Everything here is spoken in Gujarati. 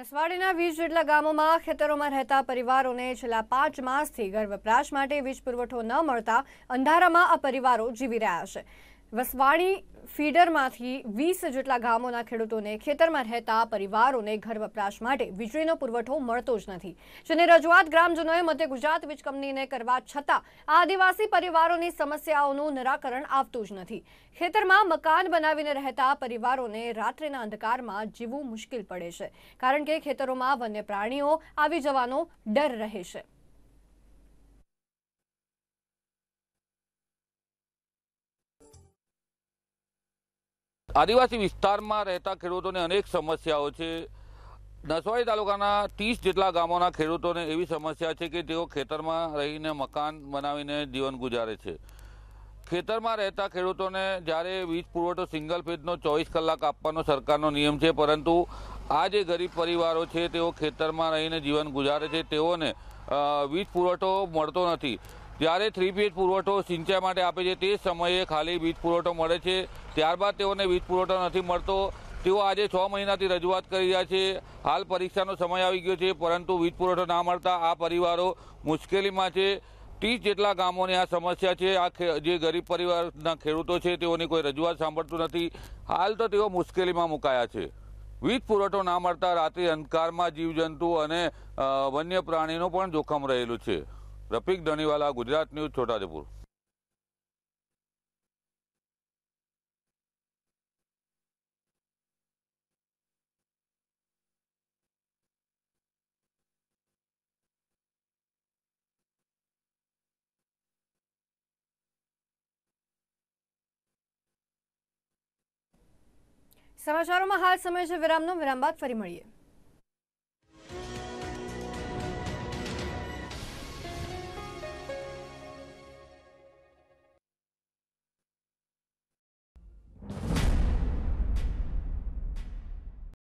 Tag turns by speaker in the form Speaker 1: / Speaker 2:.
Speaker 1: રસવાડીના વીસ જેટલા ગામોમાં ખેતરોમાં રહેતા પરિવારોને છેલ્લા પાંચ માસથી ઘર વપરાશ માટે વીજ પુરવઠો ન મળતા અંધારામાં આ પરિવારો જીવી રહ્યા છે વસવાડી ફીડરમાંથી વીસ જેટલા ગામોના ખેડૂતોને ખેતરમાં રહેતા પરિવારોને ઘર વપરાશ માટે વીજળીનો પુરવઠો મળતો જ નથી જેની રજૂઆત ગ્રામજનોએ મધ્ય ગુજરાત વીજ કંપનીને કરવા છતાં આદિવાસી પરિવારોની સમસ્યાઓનું નિરાકરણ આવતું જ નથી ખેતરમાં મકાન બનાવીને રહેતા પરિવારોને રાત્રિના અંધકારમાં જીવવું મુશ્કેલ પડે છે કારણ કે ખેતરોમાં વન્ય પ્રાણીઓ આવી જવાનો ડર રહે છે
Speaker 2: આદિવાસી વિસ્તારમાં રહેતા ખેડૂતોને અનેક સમસ્યાઓ છે નસવાડી તાલુકાના ત્રીસ જેટલા ગામોના ખેડૂતોને એવી સમસ્યા છે કે તેઓ ખેતરમાં રહીને મકાન બનાવીને જીવન ગુજારે છે ખેતરમાં રહેતા ખેડૂતોને જ્યારે વીજ પુરવઠો સિંગલ ફેઝનો ચોવીસ કલાક આપવાનો સરકારનો નિયમ છે પરંતુ આ જે ગરીબ પરિવારો છે તેઓ ખેતરમાં રહીને જીવન ગુજારે છે તેઓને વીજ પુરવઠો મળતો નથી જ્યારે થ્રી ફેઝ પુરવઠો સિંચાઈ માટે આપે છે તે સમયે ખાલી વીજ પુરવઠો મળે છે ત્યારબાદ તેઓને વીજ પુરવઠો નથી મળતો તેઓ આજે છ મહિનાથી રજૂઆત કરી રહ્યા છે હાલ પરીક્ષાનો સમય આવી ગયો છે પરંતુ વીજ પુરવઠો ના મળતા આ પરિવારો મુશ્કેલીમાં છે ત્રીસ જેટલા ગામોની આ સમસ્યા છે આ જે ગરીબ પરિવારના ખેડૂતો છે તેઓની કોઈ રજૂઆત સાંભળતું નથી હાલ તો તેઓ મુશ્કેલીમાં મુકાયા છે વીજ પુરવઠો ના મળતા રાત્રિ અંધકારમાં જીવજંતુ અને વન્ય પ્રાણીનું પણ જોખમ રહેલું છે રફીક ધણીવાલા ગુજરાત ન્યૂઝ છોટાદેપુર
Speaker 3: સમાચારોમાં હાલ સમય છે વિરામનો
Speaker 1: વિરામ બાદ ફરી મળીએ